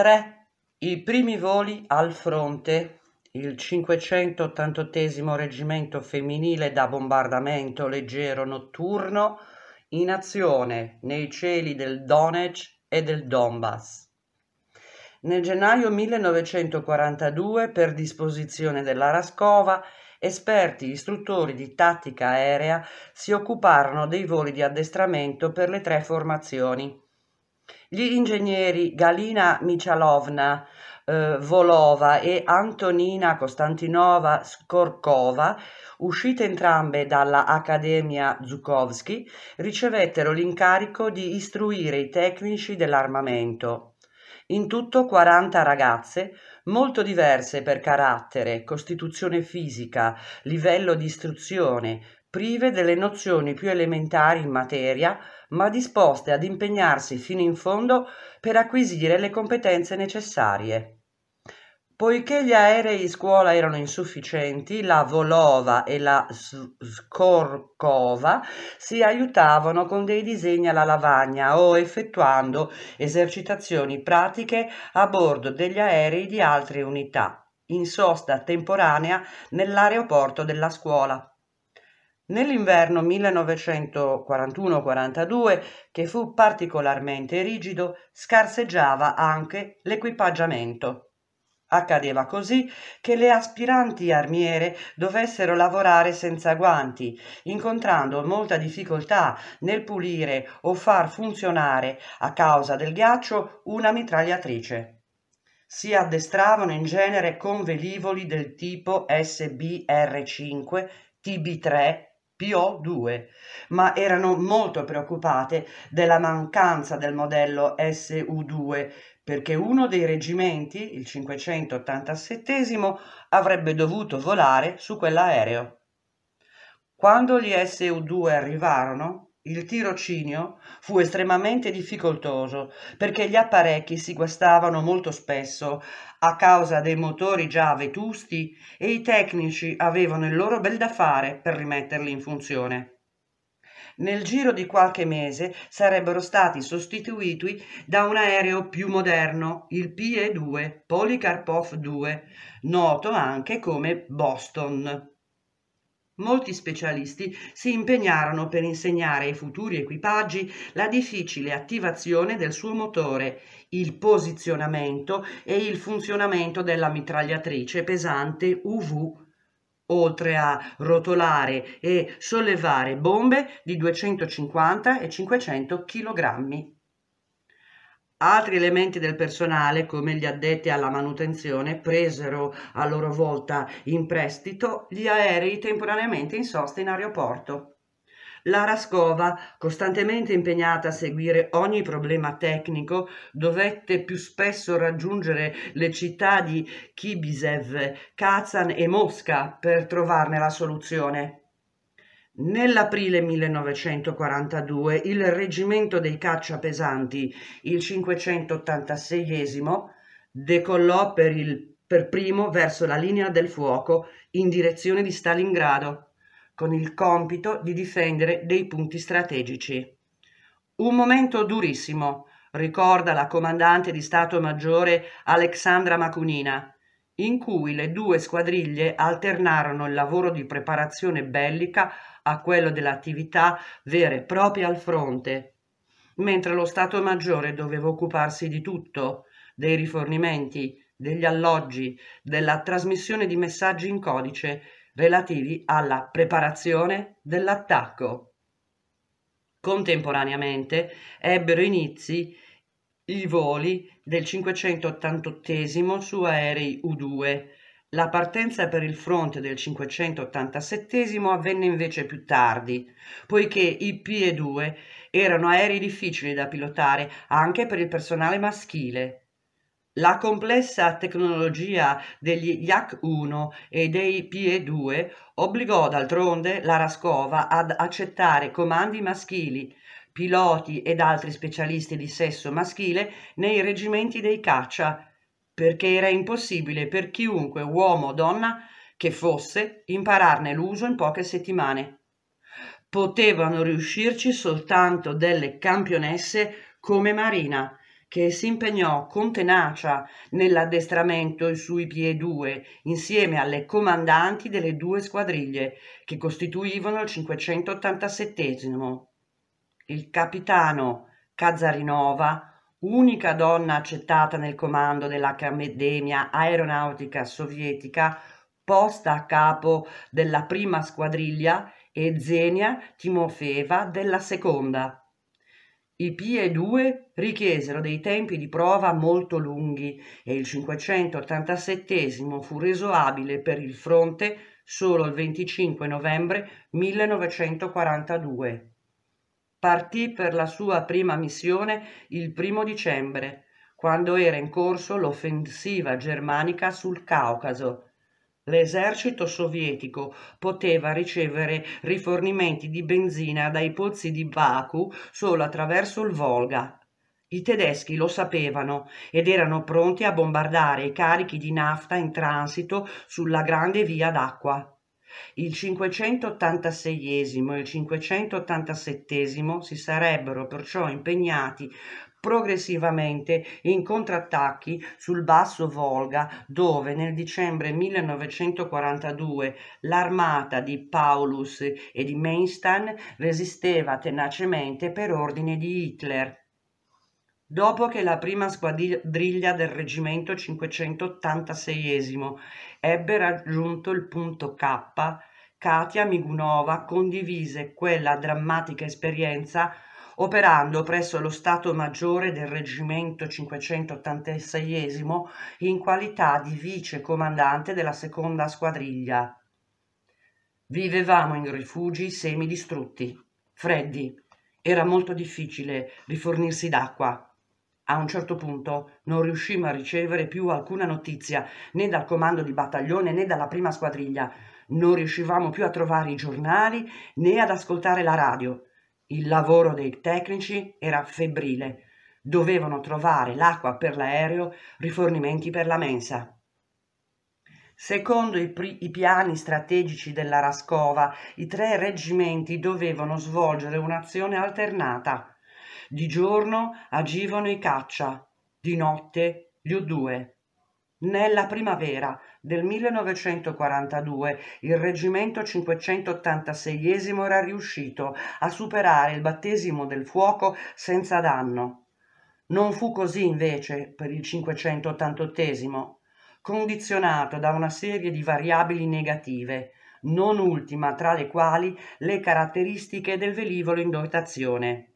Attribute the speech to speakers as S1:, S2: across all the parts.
S1: 3. I primi voli al fronte, il 588 Reggimento Femminile da bombardamento leggero notturno in azione nei cieli del Donetsk e del Donbass. Nel gennaio 1942, per disposizione della Raskova, esperti istruttori di tattica aerea si occuparono dei voli di addestramento per le tre formazioni gli ingegneri Galina Michalovna eh, Volova e Antonina Costantinova Skorkova, uscite entrambe dall'Accademia Zukovsky, ricevettero l'incarico di istruire i tecnici dell'armamento. In tutto 40 ragazze, molto diverse per carattere, costituzione fisica, livello di istruzione, prive delle nozioni più elementari in materia, ma disposte ad impegnarsi fino in fondo per acquisire le competenze necessarie. Poiché gli aerei scuola erano insufficienti, la Volova e la Skorkova si aiutavano con dei disegni alla lavagna o effettuando esercitazioni pratiche a bordo degli aerei di altre unità, in sosta temporanea nell'aeroporto della scuola. Nell'inverno 1941-42, che fu particolarmente rigido, scarseggiava anche l'equipaggiamento. Accadeva così che le aspiranti armiere dovessero lavorare senza guanti, incontrando molta difficoltà nel pulire o far funzionare, a causa del ghiaccio, una mitragliatrice si addestravano in genere con velivoli del tipo SBR5, TB3 PO2, ma erano molto preoccupate della mancanza del modello SU2 perché uno dei reggimenti, il 587, avrebbe dovuto volare su quell'aereo. Quando gli SU2 arrivarono, il tirocinio fu estremamente difficoltoso perché gli apparecchi si guastavano molto spesso a causa dei motori già vetusti e i tecnici avevano il loro bel da fare per rimetterli in funzione. Nel giro di qualche mese sarebbero stati sostituiti da un aereo più moderno, il PE-2 Polikarpov-2, noto anche come Boston. Molti specialisti si impegnarono per insegnare ai futuri equipaggi la difficile attivazione del suo motore, il posizionamento e il funzionamento della mitragliatrice pesante UV, oltre a rotolare e sollevare bombe di 250 e 500 kg. Altri elementi del personale, come gli addetti alla manutenzione, presero a loro volta in prestito gli aerei temporaneamente in sosta in aeroporto. La Rascova, costantemente impegnata a seguire ogni problema tecnico, dovette più spesso raggiungere le città di Kibisev, Kazan e Mosca per trovarne la soluzione. Nell'aprile 1942 il reggimento dei caccia pesanti, il 586esimo, decollò per, il, per primo verso la linea del fuoco in direzione di Stalingrado, con il compito di difendere dei punti strategici. Un momento durissimo, ricorda la comandante di Stato Maggiore Alexandra Macunina, in cui le due squadriglie alternarono il lavoro di preparazione bellica a quello dell'attività vera e propria al fronte, mentre lo Stato Maggiore doveva occuparsi di tutto, dei rifornimenti, degli alloggi, della trasmissione di messaggi in codice relativi alla preparazione dell'attacco. Contemporaneamente ebbero inizi i voli del 588 su aerei U2. La partenza per il fronte del 587 avvenne invece più tardi, poiché i PE2 erano aerei difficili da pilotare anche per il personale maschile. La complessa tecnologia degli Yak-1 e dei PE-2 obbligò d'altronde la Rascova ad accettare comandi maschili piloti ed altri specialisti di sesso maschile nei reggimenti dei caccia, perché era impossibile per chiunque uomo o donna che fosse impararne l'uso in poche settimane. Potevano riuscirci soltanto delle campionesse come Marina, che si impegnò con tenacia nell'addestramento sui P2 insieme alle comandanti delle due squadriglie che costituivano il 587 il capitano Kazarinova, unica donna accettata nel comando dell'Accademia Aeronautica Sovietica, posta a capo della prima squadriglia, e Zenia Timofeva della seconda. I pie 2 richiesero dei tempi di prova molto lunghi e il 587 fu reso abile per il fronte solo il 25 novembre 1942. Partì per la sua prima missione il primo dicembre, quando era in corso l'offensiva germanica sul Caucaso. L'esercito sovietico poteva ricevere rifornimenti di benzina dai pozzi di Baku solo attraverso il Volga. I tedeschi lo sapevano ed erano pronti a bombardare i carichi di nafta in transito sulla grande via d'acqua. Il 586 e il 587 si sarebbero perciò impegnati progressivamente in contrattacchi sul basso Volga, dove nel dicembre 1942 l'armata di Paulus e di Meinstan resisteva tenacemente per ordine di Hitler dopo che la prima squadriglia del reggimento 586 ebbe raggiunto il punto K, Katia Migunova condivise quella drammatica esperienza operando presso lo Stato Maggiore del Reggimento 586 in qualità di vice comandante della seconda squadriglia. Vivevamo in rifugi semidistrutti, freddi. Era molto difficile rifornirsi d'acqua. A un certo punto non riuscimmo a ricevere più alcuna notizia né dal comando di battaglione né dalla prima squadriglia. Non riuscivamo più a trovare i giornali né ad ascoltare la radio. Il lavoro dei tecnici era febbrile. Dovevano trovare l'acqua per l'aereo, rifornimenti per la mensa. Secondo i, i, piani strategici della Rascova, i tre reggimenti dovevano svolgere un'azione alternata. Di giorno agivano i caccia, di notte gli U2. Nella primavera del 1942 il reggimento 586 era riuscito a superare il battesimo del fuoco senza danno. Non fu così invece per il 588 condizionato da una serie di variabili negative, non ultima tra le quali le caratteristiche del velivolo in dotazione.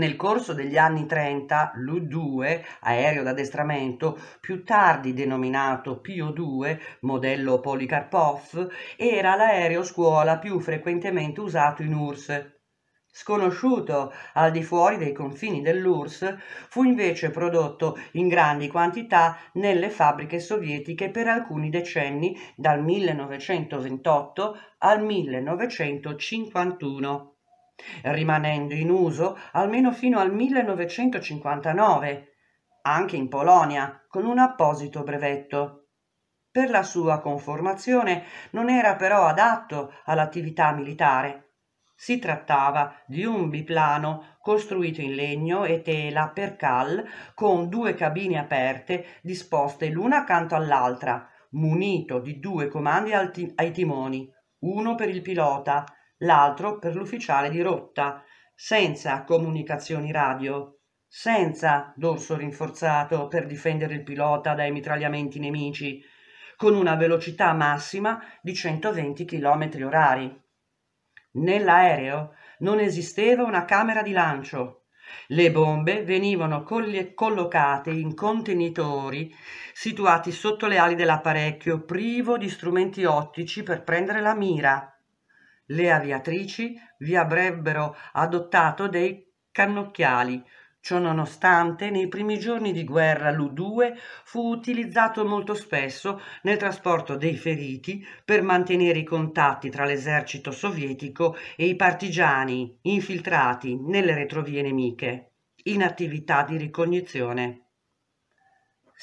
S1: Nel corso degli anni 30 l'U2, aereo d'addestramento, più tardi denominato Pio 2 modello Polikarpov, era l'aereo scuola più frequentemente usato in URSS. Sconosciuto al di fuori dei confini dell'URSS, fu invece prodotto in grandi quantità nelle fabbriche sovietiche per alcuni decenni dal 1928 al 1951 rimanendo in uso almeno fino al 1959, anche in Polonia, con un apposito brevetto. Per la sua conformazione non era però adatto all'attività militare, si trattava di un biplano costruito in legno e tela per cal con due cabine aperte disposte l'una accanto all'altra, munito di due comandi ai timoni, uno per il pilota l'altro per l'ufficiale di rotta, senza comunicazioni radio, senza dorso rinforzato per difendere il pilota dai mitragliamenti nemici, con una velocità massima di 120 km orari. Nell'aereo non esisteva una camera di lancio. Le bombe venivano coll- collocate in contenitori situati sotto le ali dell'apparecchio, privo di strumenti ottici per prendere la mira le aviatrici vi avrebbero adottato dei cannocchiali. Ciononostante, nei primi giorni di guerra l'U-2 fu utilizzato molto spesso nel trasporto dei feriti per mantenere i contatti tra l'esercito sovietico e i partigiani infiltrati nelle retrovie nemiche in attività di ricognizione.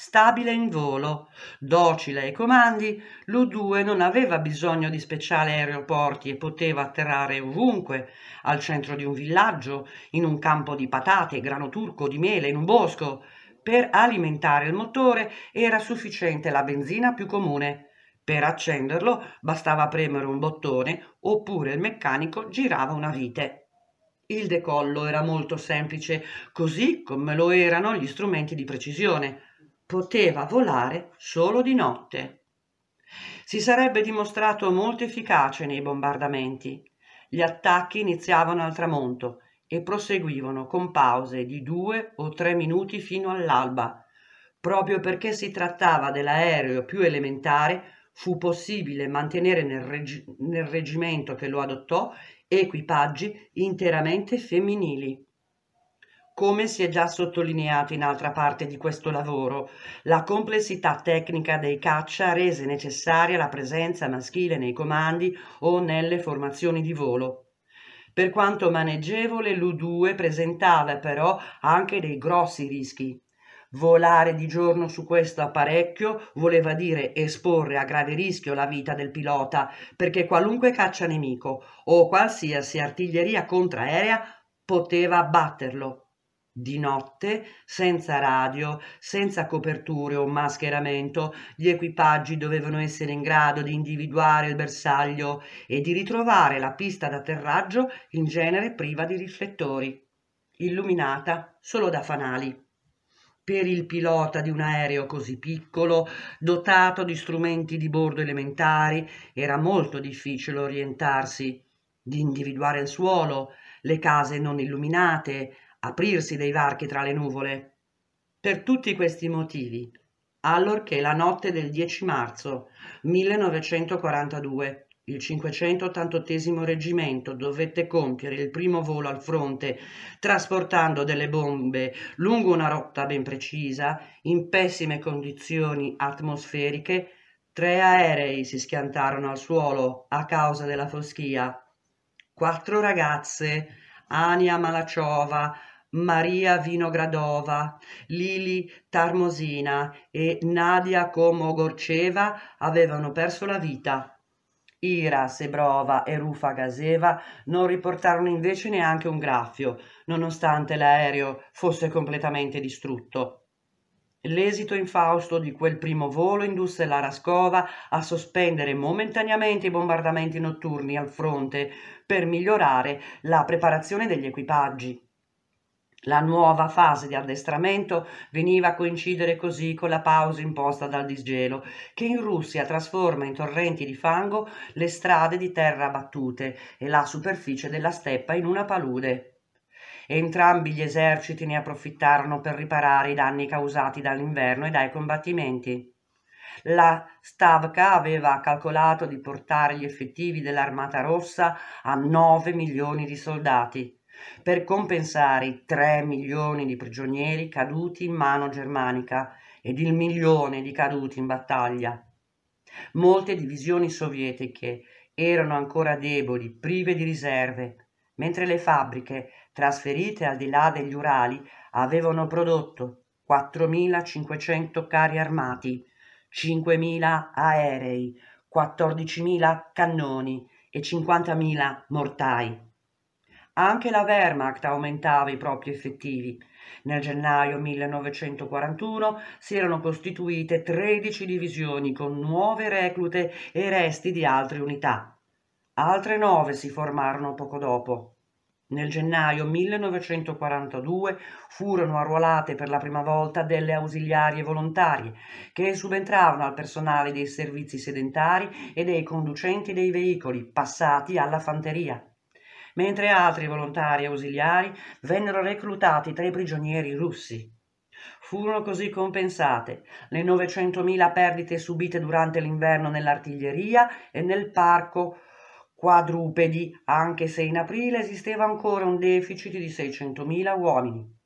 S1: Stabile in volo, docile ai comandi, l'U-2 non aveva bisogno di speciali aeroporti e poteva atterrare ovunque, al centro di un villaggio, in un campo di patate, grano turco, di mele, in un bosco. Per alimentare il motore era sufficiente la benzina più comune. Per accenderlo bastava premere un bottone oppure il meccanico girava una vite. Il decollo era molto semplice, così come lo erano gli strumenti di precisione poteva volare solo di notte. Si sarebbe dimostrato molto efficace nei bombardamenti. Gli attacchi iniziavano al tramonto e proseguivano con pause di due o tre minuti fino all'alba. Proprio perché si trattava dell'aereo più elementare, fu possibile mantenere nel, reg- nel reggimento che lo adottò equipaggi interamente femminili. Come si è già sottolineato in altra parte di questo lavoro, la complessità tecnica dei caccia rese necessaria la presenza maschile nei comandi o nelle formazioni di volo. Per quanto maneggevole, l'U2 presentava però anche dei grossi rischi. Volare di giorno su questo apparecchio voleva dire esporre a grave rischio la vita del pilota, perché qualunque caccia nemico o qualsiasi artiglieria contraerea poteva abbatterlo di notte, senza radio, senza coperture o mascheramento, gli equipaggi dovevano essere in grado di individuare il bersaglio e di ritrovare la pista d'atterraggio in genere priva di riflettori, illuminata solo da fanali. Per il pilota di un aereo così piccolo, dotato di strumenti di bordo elementari, era molto difficile orientarsi, di individuare il suolo, le case non illuminate, aprirsi dei varchi tra le nuvole. Per tutti questi motivi, allorché la notte del 10 marzo 1942 il 588 reggimento dovette compiere il primo volo al fronte, trasportando delle bombe lungo una rotta ben precisa, in pessime condizioni atmosferiche, tre aerei si schiantarono al suolo a causa della foschia. Quattro ragazze, Ania Malaciova, Maria Vinogradova, Lili Tarmosina e Nadia Komogorceva avevano perso la vita. Ira, Sebrova e Rufa Gaseva non riportarono invece neanche un graffio, nonostante l'aereo fosse completamente distrutto. L'esito infausto di quel primo volo indusse la Rascova a sospendere momentaneamente i bombardamenti notturni al fronte per migliorare la preparazione degli equipaggi. La nuova fase di addestramento veniva a coincidere così con la pausa imposta dal disgelo, che in Russia trasforma in torrenti di fango le strade di terra battute e la superficie della steppa in una palude. Entrambi gli eserciti ne approfittarono per riparare i danni causati dall'inverno e dai combattimenti. La Stavka aveva calcolato di portare gli effettivi dell'Armata Rossa a 9 milioni di soldati per compensare i 3 milioni di prigionieri caduti in mano germanica ed il milione di caduti in battaglia. Molte divisioni sovietiche erano ancora deboli, prive di riserve, mentre le fabbriche, trasferite al di là degli Urali, avevano prodotto 4.500 carri armati, 5.000 aerei, 14.000 cannoni e 50.000 mortai. Anche la Wehrmacht aumentava i propri effettivi. Nel gennaio 1941 si erano costituite 13 divisioni con nuove reclute e resti di altre unità. Altre nove si formarono poco dopo. Nel gennaio 1942 furono arruolate per la prima volta delle ausiliarie volontarie che subentravano al personale dei servizi sedentari e dei conducenti dei veicoli passati alla fanteria mentre altri volontari ausiliari vennero reclutati tra i prigionieri russi. Furono così compensate le 900.000 perdite subite durante l'inverno nell'artiglieria e nel parco quadrupedi, anche se in aprile esisteva ancora un deficit di 600.000 uomini.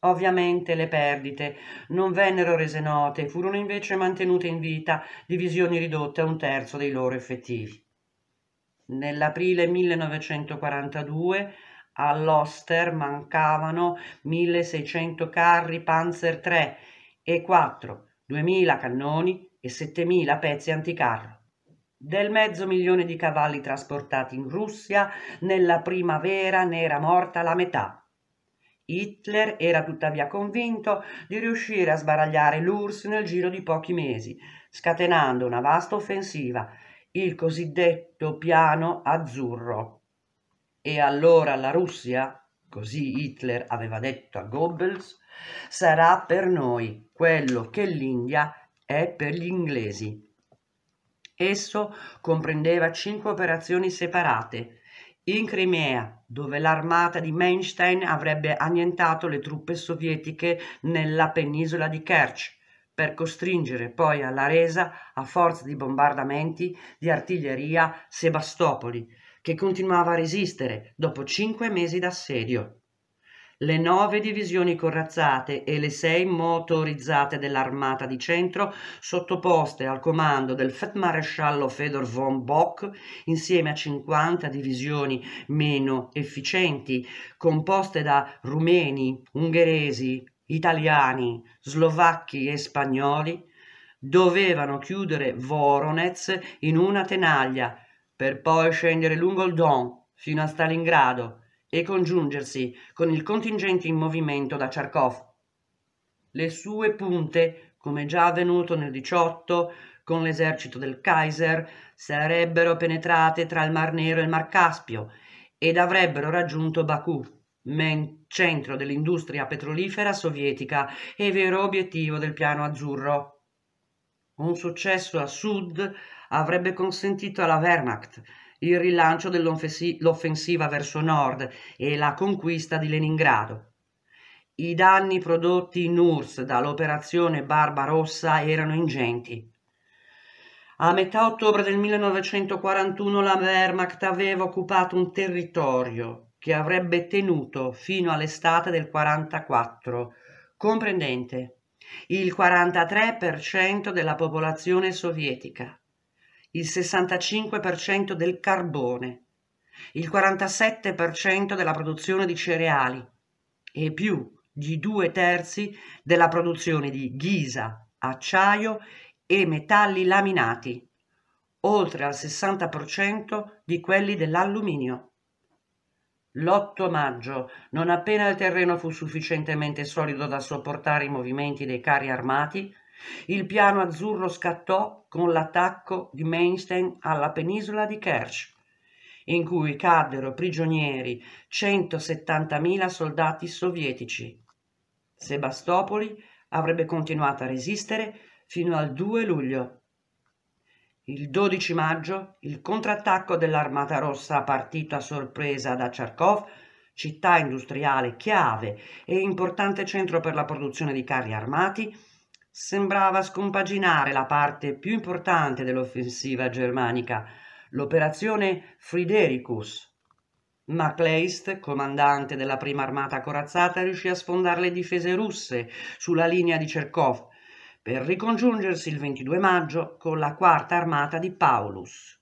S1: Ovviamente le perdite non vennero rese note, furono invece mantenute in vita divisioni ridotte a un terzo dei loro effettivi. Nell'aprile 1942 all'Oster mancavano 1600 carri Panzer III e 4, 2000 cannoni e 7000 pezzi anticarro. Del mezzo milione di cavalli trasportati in Russia, nella primavera ne era morta la metà. Hitler era tuttavia convinto di riuscire a sbaragliare l'URSS nel giro di pochi mesi, scatenando una vasta offensiva il cosiddetto piano azzurro. E allora la Russia, così Hitler aveva detto a Goebbels, sarà per noi quello che l'India è per gli inglesi. Esso comprendeva cinque operazioni separate. In Crimea, dove l'armata di Manstein avrebbe annientato le truppe sovietiche nella penisola di Kerch, per costringere poi alla resa a forza di bombardamenti di artiglieria Sebastopoli, che continuava a resistere dopo cinque mesi d'assedio. Le nove divisioni corazzate e le sei motorizzate dell'armata di centro, sottoposte al comando del Feldmaresciallo Fedor von Bock, insieme a 50 divisioni meno efficienti, composte da rumeni, ungheresi, italiani, slovacchi e spagnoli dovevano chiudere Voronez in una tenaglia per poi scendere lungo il Don fino a Stalingrado e congiungersi con il contingente in movimento da Charkov. Le sue punte, come già avvenuto nel 18 con l'esercito del Kaiser, sarebbero penetrate tra il Mar Nero e il Mar Caspio ed avrebbero raggiunto Baku centro dell'industria petrolifera sovietica e vero obiettivo del piano azzurro. Un successo a sud avrebbe consentito alla Wehrmacht il rilancio dell'offensiva verso nord e la conquista di Leningrado. I danni prodotti in URSS dall'operazione Barbarossa erano ingenti. A metà ottobre del 1941 la Wehrmacht aveva occupato un territorio che avrebbe tenuto fino all'estate del 44, comprendente il 43% della popolazione sovietica, il 65% del carbone, il 47% della produzione di cereali e più di due terzi della produzione di ghisa, acciaio e metalli laminati, oltre al 60% di quelli dell'alluminio. L'8 maggio, non appena il terreno fu sufficientemente solido da sopportare i movimenti dei carri armati, il piano azzurro scattò con l'attacco di Mainstein alla penisola di Kerch, in cui caddero prigionieri 170.000 soldati sovietici. Sebastopoli avrebbe continuato a resistere fino al 2 luglio il 12 maggio il contrattacco dell'Armata Rossa partito a sorpresa da Charkov, città industriale chiave e importante centro per la produzione di carri armati, sembrava scompaginare la parte più importante dell'offensiva germanica, l'operazione Fridericus. Ma comandante della prima armata corazzata, riuscì a sfondare le difese russe sulla linea di Cherkov per ricongiungersi il 22 maggio con la quarta armata di Paulus.